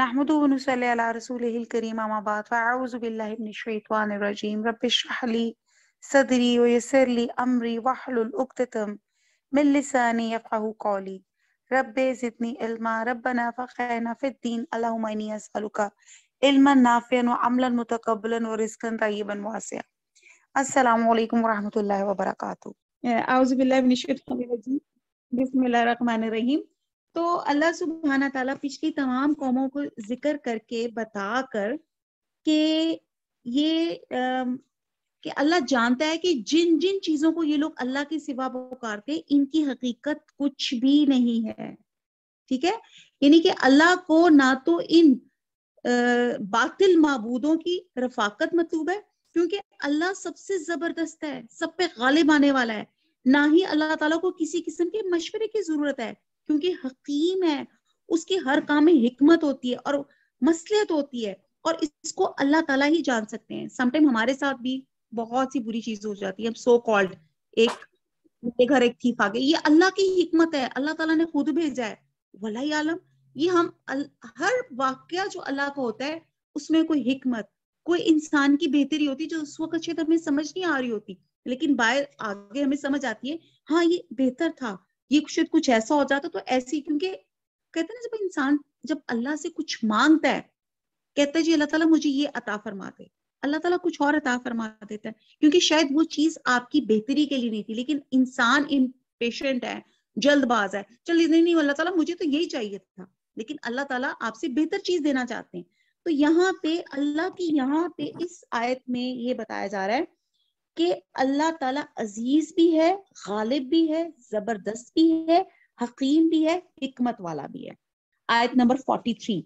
نحمده ونصلي على رسوله الكريم ما بعد فأعوذ بالله من الشيطان الرجيم رب اشرح لي صدري ويسر لي أمري واحلل عقدة من لساني يفقه قولي رب زدني علما ربنا فقهنا في الدين اللهم إني أسألك علما نافعا وعملا متقبلا ورزقا طيبا واسعا السلام عليكم ورحمة الله وبركاته أعوذ بالله من الشيطان الرجيم بسم الله الرحمن الرحيم तो अल्लाह सुबहाना ताला पिछली तमाम कौमों को जिक्र करके बताकर के ये कि अल्लाह जानता है कि जिन जिन चीजों को ये लोग अल्लाह के सिवा पुकारते इनकी हकीकत कुछ भी नहीं है ठीक है यानी कि अल्लाह को ना तो इन बातिल मबूदों की रफाकत मतलूब है क्योंकि अल्लाह सबसे जबरदस्त है सब पे गालिब आने वाला है ना ही अल्लाह ताला को किसी किस्म के मशवरे की जरूरत है क्योंकि हकीम है उसके हर काम में हिकमत होती है और मसलियत होती है और इसको अल्लाह ताला ही जान सकते हैं समटाइम हमारे साथ भी बहुत सी बुरी चीज हो जाती है सो कॉल्ड एक मेरे घर एक थीफ आ गई ये अल्लाह की हिकमत है अल्लाह ताला ने खुद भेजा है वलाई आलम ये हम हर वाक्य जो अल्लाह का होता है उसमें कोई हिकमत कोई इंसान की बेहतरी होती जो उस वक्त शायद हमें समझ नहीं आ रही होती लेकिन बाय आगे हमें समझ आती है हाँ ये बेहतर था ये शायद कुछ ऐसा हो जाता तो ऐसी क्योंकि कहते ना जब इंसान जब अल्लाह से कुछ मांगता है कहता है जी अल्लाह ताला मुझे ये अता फरमा दे अल्लाह ताला कुछ और अता फरमा देता है क्योंकि शायद वो चीज आपकी बेहतरी के लिए नहीं थी लेकिन इंसान इम्पेशेंट है जल्दबाज है चल नहीं नहीं अल्लाह ताला मुझे तो यही चाहिए था लेकिन अल्लाह ताला आपसे बेहतर चीज देना चाहते हैं तो यहाँ पे अल्लाह की यहाँ पे इस आयत में ये बताया जा रहा है कि अल्लाह ताला अजीज भी है गालिब भी है जबरदस्त भी है हकीम भी है हिकमत वाला भी है आयत नंबर फोर्टी थ्री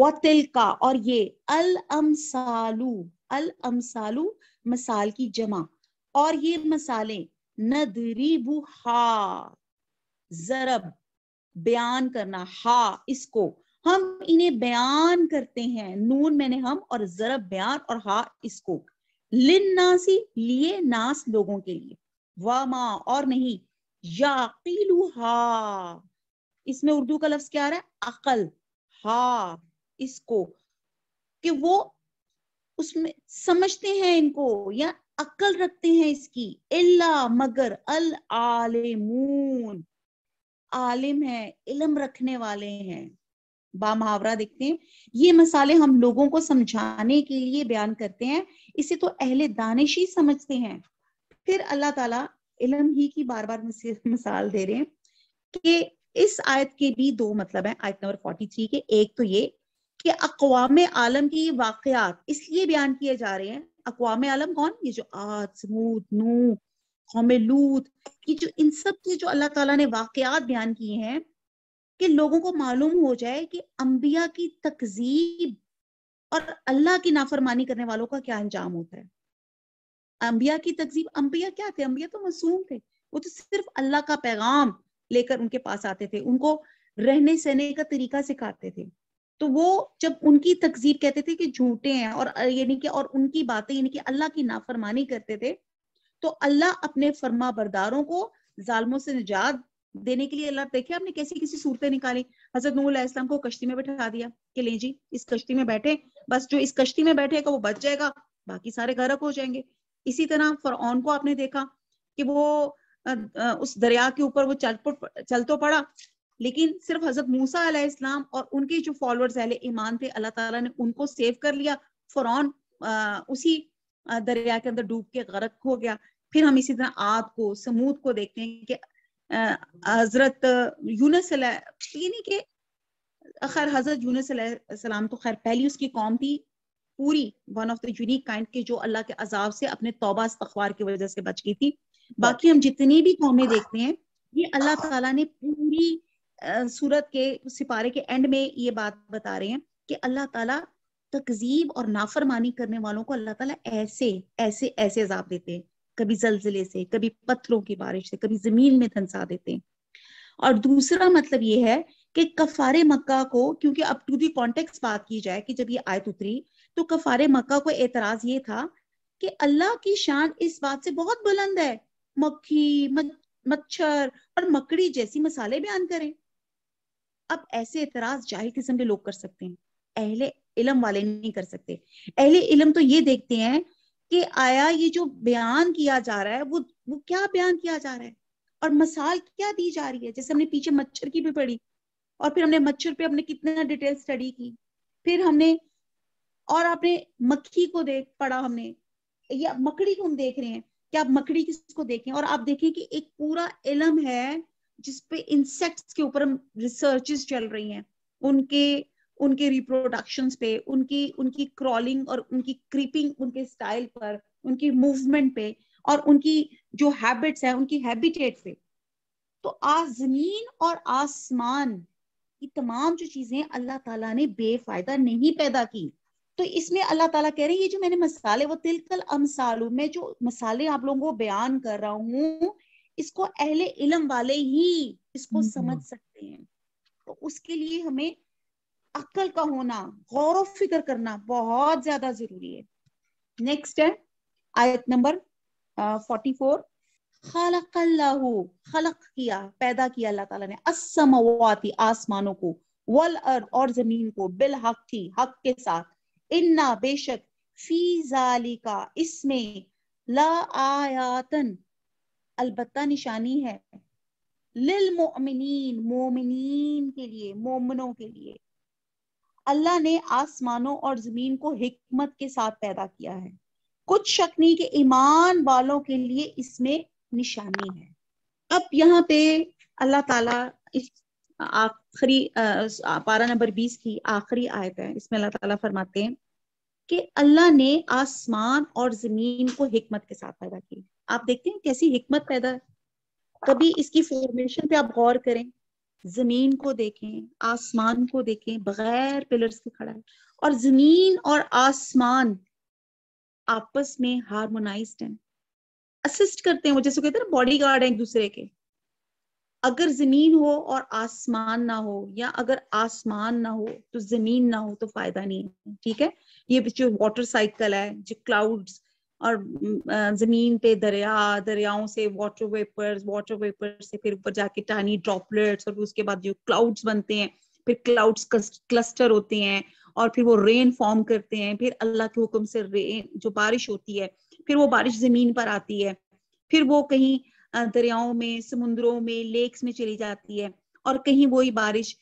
वतिल का और ये अल अमसालू अल अमसालू मसाल की जमा और ये मसाले नदरी हा जरब बयान करना हा इसको हम इन्हें बयान करते हैं नून मैंने हम और जरब बयान और हा इसको लिन नासी लिए नास लोगों के लिए वामा और नहीं हा इसमें उर्दू का लफ्ज क्या आ रहा है अकल हा इसको कि वो उसमें समझते हैं इनको या अक्ल रखते हैं इसकी इल्ला मगर अल आलिमून आलिम है इलम रखने वाले हैं बा मुहावरा देखते हैं ये मसाले हम लोगों को समझाने के लिए बयान करते हैं इसे तो अहले दानिश ही समझते हैं फिर अल्लाह ताला इलम ही की बार बार मिसाल दे रहे हैं कि इस आयत के भी दो मतलब हैं आयत नंबर फोर्टी थ्री के एक तो ये कि अकवाम आलम की वाकयात इसलिए बयान किए जा रहे हैं अकवाम आलम कौन ये जो आद समूद नू कौम लूत ये जो इन सब के जो अल्लाह ताला ने वाकयात बयान किए हैं कि लोगों को मालूम हो जाए कि अंबिया की तकजीब और अल्लाह की नाफरमानी करने वालों का क्या अंजाम होता है अंबिया की तकजीब अंबिया क्या थे अंबिया तो मासूम थे वो तो सिर्फ अल्लाह का पैगाम लेकर उनके पास आते थे उनको रहने सहने का तरीका सिखाते थे तो वो जब उनकी तकजीब कहते थे कि झूठे हैं और यानी कि और उनकी बातें यानी कि अल्लाह की नाफरमानी करते थे तो अल्लाह अपने फर्मा बरदारों को जालमों से निजात देने के लिए अल्लाह देखे आपने कैसी कैसी सूरतें निकाली हजरत इस्लाम को कश्ती में बैठा दिया कि ले जी इस कश्ती में बैठे बस जो इस कश्ती में बैठेगा वो बच जाएगा बाकी सारे गर्क हो जाएंगे इसी तरह फर को आपने देखा कि वो उस दरिया के ऊपर वो चल चल तो पड़ा लेकिन सिर्फ हजरत मूसा इस्लाम और उनके जो फॉलोअर्स अहले ईमान थे अल्लाह ताला ने उनको सेव कर लिया फरौन उसी दरिया के अंदर डूब के गर्क हो गया फिर हम इसी तरह आद को समूद को देखते हैं कि हजरत यूनस यानी कि खैर हजरत यूनस सलाम तो खैर पहली उसकी कौम थी पूरी one of the unique kind के जो अल्लाह के अजाब से अपने तोबा अखबार की वजह से बच गई थी बाकी हम जितनी भी कौमें देखते हैं ये अल्लाह ताला ने पूरी सूरत के सिपारे के एंड में ये बात बता रहे हैं कि अल्लाह ताला तकजीब और नाफरमानी करने वालों को अल्लाह ताला ऐसे ऐसे ऐसे अजाब देते हैं कभी जलजिले से कभी पत्थरों की बारिश से कभी जमीन में धंसा देते हैं और दूसरा मतलब ये है कि कफारे मक्का को क्योंकि अब टू दी कॉन्टेक्स्ट बात की जाए कि जब ये आयत उतरी तो कफारे मक्का को एतराज ये था कि अल्लाह की शान इस बात से बहुत बुलंद है मक्खी मच्छर और मकड़ी जैसी मसाले बयान करें अब ऐसे एतराज जाहिर किस्म के लोग कर सकते हैं अहले इलम वाले नहीं कर सकते अहले इलम तो ये देखते हैं कि आया ये जो बयान किया जा रहा है वो वो क्या बयान किया जा रहा है और मसाल क्या दी जा रही है जैसे हमने पीछे मच्छर की भी पढ़ी और फिर हमने मच्छर पे हमने कितना डिटेल स्टडी की फिर हमने और आपने मक्खी को देख पढ़ा हमने या मकड़ी को हम देख रहे हैं कि आप मकड़ी किसको देखें और आप देखें कि एक पूरा इलम है जिसपे इंसेक्ट्स के ऊपर हम रिसर्चेस चल रही हैं उनके उनके रिप्रोडक्शन पे उनकी उनकी क्रॉलिंग और उनकी क्रीपिंग उनके स्टाइल पर उनकी मूवमेंट पे और उनकी जो हैबिट्स है उनकी हैबिटेट पे तो आजमीन और आसमान की तमाम जो चीजें अल्लाह ताला ने बेफायदा नहीं पैदा की तो इसमें अल्लाह ताला कह रहे हैं ये जो मैंने मसाले वो तिलकल अमसालू मैं जो मसाले आप लोगों को बयान कर रहा हूँ इसको अहले इलम वाले ही इसको हम्म, हम्म। समझ सकते हैं तो उसके लिए हमें अक्ल का होना गौर फिक्र करना बहुत ज्यादा जरूरी है नेक्स्ट है आयत नंबर फोर्टी फोर खलकल्लाहु खलक किया पैदा किया अल्लाह ताला ने असमवाती आसमानों को वल अर्द और जमीन को बिल हक थी हक के साथ इन्ना बेशक फीजाली का इसमें ला आयातन अलबत्ता निशानी है लिल मोमिन मोमिन के लिए मोमनों के लिए अल्लाह ने आसमानों और जमीन को हिकमत के साथ पैदा किया है कुछ शक नहीं कि ईमान वालों के लिए इसमें निशानी है अब यहाँ पे अल्लाह ताला इस आखिरी पारा नंबर बीस की आखिरी आयत है इसमें अल्लाह ताला फरमाते हैं कि अल्लाह ने आसमान और जमीन को हिकमत के साथ पैदा की आप देखते हैं कैसी हिकमत पैदा कभी इसकी फॉर्मेशन पे आप गौर करें जमीन को देखें आसमान को देखें बगैर पिलर्स के खड़ा है और जमीन और आसमान आपस में हारमोनाइज हैं असिस्ट करते हैं वो जैसे कहते हैं ना बॉडी गार्ड है एक दूसरे के अगर जमीन हो और आसमान ना हो या अगर आसमान ना हो तो जमीन ना हो तो फायदा नहीं है ठीक है ये जो वाटर साइकिल है जो क्लाउड्स और जमीन पे दरिया दरियाओं से वाटर वेपर्स वाटर वेपर से फिर ऊपर जाके टानी ड्रॉपलेट्स और उसके बाद जो क्लाउड्स बनते हैं फिर क्लाउड्स क्लस्टर होते हैं और फिर वो रेन फॉर्म करते हैं फिर अल्लाह के हुक्म से रेन जो बारिश होती है फिर वो बारिश जमीन पर आती है फिर वो कहीं दरियाओं में समुद्रों में लेक्स में चली जाती है और कहीं वही बारिश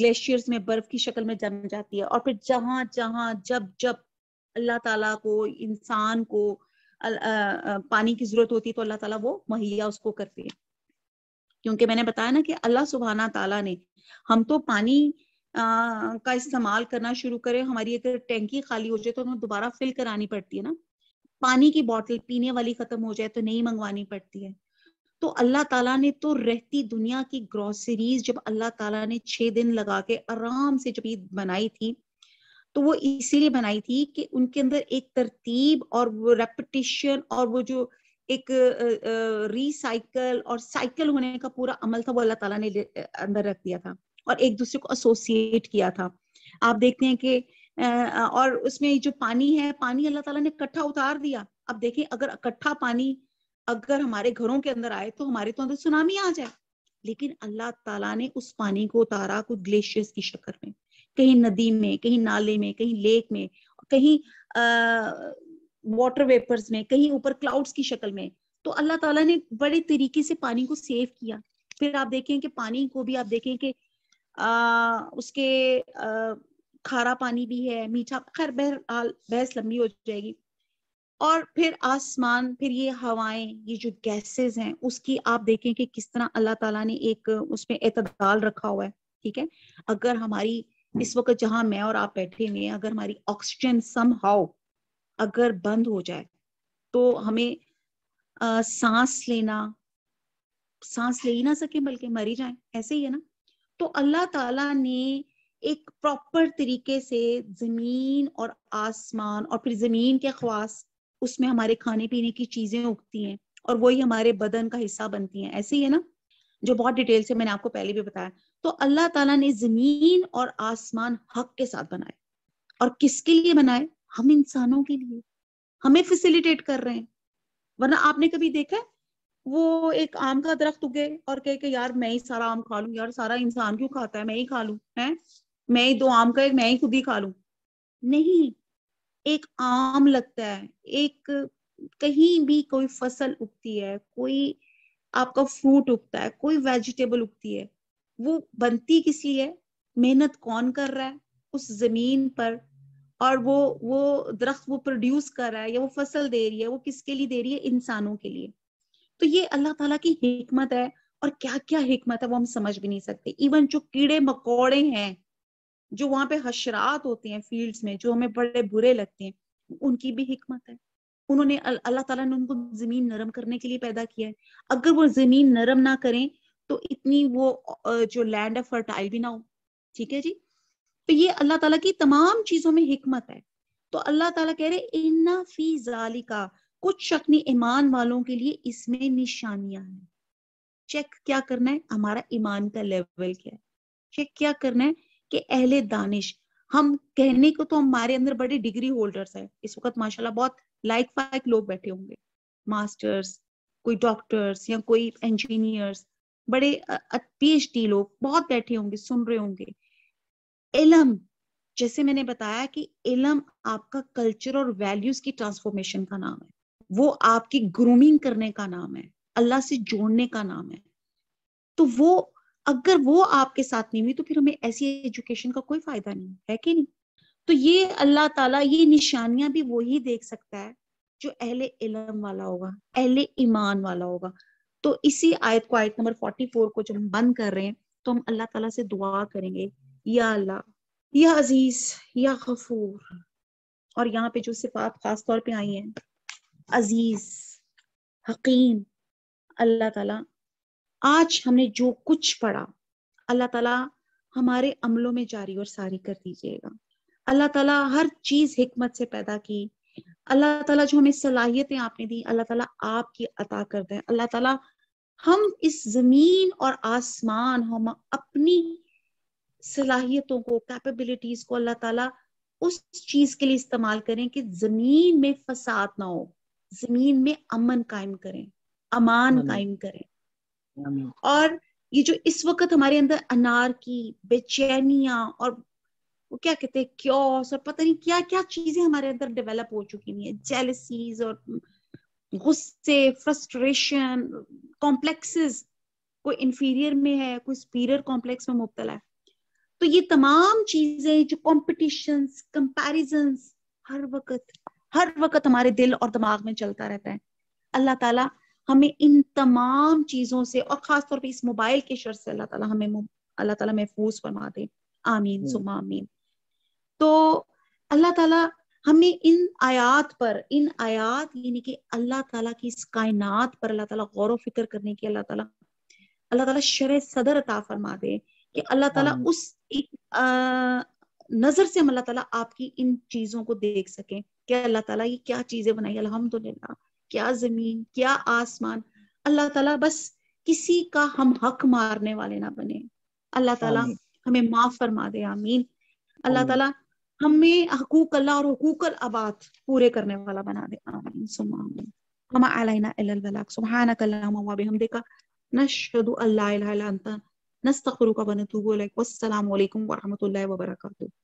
ग्लेशियर्स में बर्फ की शक्ल में जम जाती है और फिर जहां जहां जब जब अल्लाह ताला को इंसान को पानी की जरूरत होती है तो अल्लाह ताला वो मुहैया उसको करते हैं क्योंकि मैंने बताया ना कि अल्लाह सुबहाना ताला ने हम तो पानी आ, का इस्तेमाल करना शुरू करें हमारी अगर टैंकी खाली हो जाए तो हमें दोबारा फिल करानी पड़ती है ना पानी की बॉटल पीने वाली खत्म हो जाए तो नहीं मंगवानी पड़ती है तो अल्लाह ताला ने तो रहती दुनिया की ग्रोसरीज जब अल्लाह ताला ने छह दिन लगा के आराम से जब ईद बनाई थी तो वो इसीलिए बनाई थी कि उनके अंदर एक तरतीब और वो रेपिटेशन और वो जो एक रिसाइकल और साइकिल होने का पूरा अमल था वो अल्लाह ताला ने अंदर रख दिया था और एक दूसरे को एसोसिएट किया था आप देखते हैं कि और उसमें जो पानी है पानी अल्लाह ताला ने इकट्ठा उतार दिया अब देखें अगर इकट्ठा पानी अगर हमारे घरों के अंदर आए तो हमारे तो अंदर सुनामी आ जाए लेकिन अल्लाह ताला ने उस पानी को उतारा कुछ ग्लेशियर्स की शक्ल में कहीं नदी में कहीं नाले में कहीं लेक में कहीं वाटर वेपर्स में कहीं ऊपर क्लाउड्स की शक्ल में तो अल्लाह ताला ने बड़े तरीके से पानी को सेव किया फिर आप देखें कि पानी को भी आप देखें कि उसके आ, खारा पानी भी है मीठा खैर बहरहाल बहस लंबी हो जाएगी और फिर आसमान फिर ये हवाएं ये जो गैसेस हैं उसकी आप देखें कि किस तरह अल्लाह ताला ने एक उसमें एतदाल रखा हुआ है ठीक है अगर हमारी इस वक्त जहां मैं और आप बैठे हुए हैं अगर हमारी ऑक्सीजन सम हाउ अगर बंद हो जाए तो हमें आ, सांस लेना सांस ले ही ना सके बल्कि मर ही जाए ऐसे ही है ना तो अल्लाह ताला ने एक प्रॉपर तरीके से जमीन और आसमान और फिर जमीन के ख्वास उसमें हमारे खाने पीने की चीजें उगती हैं और वही हमारे बदन का हिस्सा बनती हैं ऐसे ही है ना जो बहुत डिटेल से मैंने आपको पहले भी बताया तो अल्लाह ताला ने जमीन और आसमान हक के साथ बनाए और किसके लिए बनाए हम इंसानों के लिए हमें फैसिलिटेट कर रहे हैं वरना आपने कभी देखा है वो एक आम का दरख्त उगे और कहे कि यार मैं ही सारा आम खा लू यार सारा इंसान क्यों खाता है मैं ही खा लू है मैं ही दो आम का एक मैं ही खुद ही खा लू नहीं एक आम लगता है एक कहीं भी कोई फसल उगती है कोई आपका फ्रूट उगता है कोई वेजिटेबल उगती है वो बनती किस लिए मेहनत कौन कर रहा है उस जमीन पर और वो वो दरख्त वो प्रोड्यूस कर रहा है या वो फसल दे रही है वो किसके लिए दे रही है इंसानों के लिए तो ये अल्लाह ताला की हिकमत है और क्या क्या हिकमत है वो हम समझ भी नहीं सकते इवन जो कीड़े मकोड़े हैं जो वहां पे हशरात होते हैं फील्ड्स में जो हमें बड़े बुरे लगते हैं उनकी भी हिकमत है उन्होंने अल्लाह ताला ने उनको जमीन नरम करने के लिए पैदा किया है अगर वो जमीन नरम ना करें तो इतनी वो जो लैंड है फर्टाइल भी ना हो ठीक है जी तो ये अल्लाह ताला की तमाम चीजों में हिकमत है तो अल्लाह ताला कह रहे इन्ना फी जालिका कुछ नहीं ईमान वालों के लिए इसमें निशानियां हैं चेक क्या करना है हमारा ईमान का लेवल क्या है चेक क्या करना है कि अहले दानिश हम कहने को तो हमारे अंदर बड़े डिग्री होल्डर्स हैं इस वक्त माशाल्लाह बहुत लाइक फाइक लोग बैठे होंगे मास्टर्स कोई डॉक्टर्स या कोई इंजीनियर्स बड़े पीएचडी लोग बहुत बैठे होंगे सुन रहे होंगे इलम जैसे मैंने बताया कि इलम आपका कल्चर और वैल्यूज की ट्रांसफॉर्मेशन का नाम है वो आपकी ग्रूमिंग करने का नाम है अल्लाह से जोड़ने का नाम है तो वो अगर वो आपके साथ नहीं हुई तो फिर हमें ऐसी एजुकेशन का कोई फायदा नहीं है कि नहीं तो ये अल्लाह ताला ये निशानियां भी वही देख सकता है जो अहले इलम वाला होगा अहले ईमान वाला होगा तो इसी आयत को आयत नंबर 44 को जब हम बंद कर रहे हैं तो हम अल्लाह ताला से दुआ करेंगे या अल्लाह या अजीज या गफूर और यहाँ पे जो सिफात खास तौर पे आई हैं अजीज हकीम अल्लाह ताला आज हमने जो कुछ पढ़ा अल्लाह ताला हमारे अमलों में जारी और सारी कर दीजिएगा अल्लाह ताला हर चीज हिकमत से पैदा की अल्लाह ताला जो हमें सलाहियतें आपने दी अल्लाह ताला आपकी अता करते हैं अल्लाह ताला हम इस जमीन और आसमान हम अपनी सलाहियतों को कैपेबिलिटीज को अल्लाह ताला उस चीज के लिए इस्तेमाल करें कि जमीन में फसाद ना हो जमीन में अमन कायम करें अमान कायम करें और ये जो इस वक्त हमारे अंदर अनार की बेचैनियां और वो क्या कहते हैं क्योस और पता नहीं क्या क्या चीजें हमारे अंदर डेवलप हो चुकी हैं जेलसीज और गुस्से फ्रस्ट्रेशन कॉम्प्लेक्सेस कोई इंफीरियर में है कोई सुपीरियर कॉम्प्लेक्स में मुबतला है तो ये तमाम चीजें जो कॉम्पिटिशन कंपेरिजन हर वक्त हर वक्त हमारे दिल और दिमाग में चलता रहता है अल्लाह ताला हमें इन तमाम चीजों से और खासतौर पर इस मोबाइल के शर से अल्लाह ताला हमें अल्लाह ताला महफूज फरमा दे आमीन हम्म। सुमा आमीन तो अल्लाह ताला हमने इन आयात पर इन आयात यानी कि अल्लाह ताला की इस कायनात पर अल्लाह ताला गौर फिक्र करने की अल्लाह ताला अल्लाह ताला शर सदर अता फरमा दे कि अल्लाह ताला हाँ। उस एक आ, नजर से हम अल्लाह ताला आपकी इन चीजों को देख सके कि अल्लाह ताला ये क्या चीजें बनाई अल्हम्दुलिल्लाह क्या जमीन क्या आसमान अल्लाह ताला बस किसी का हम हक मारने वाले ना बने अल्लाह ताला हमें माफ फरमा दे आमीन अल्लाह ताला हमें हकूक अल्लाह और हकूक अबात पूरे करने वाला बना दे आमीन हम अलैना अलबलाक सुबहानक अल्लाहुम्मा व बिहमदिका नशहदु अल्ला इलाहा इल्ला अंता नस्तगफिरुका व नतूबु इलैक व अस्सलाम वालेकुम व रहमतुल्लाहि व बरकातुहू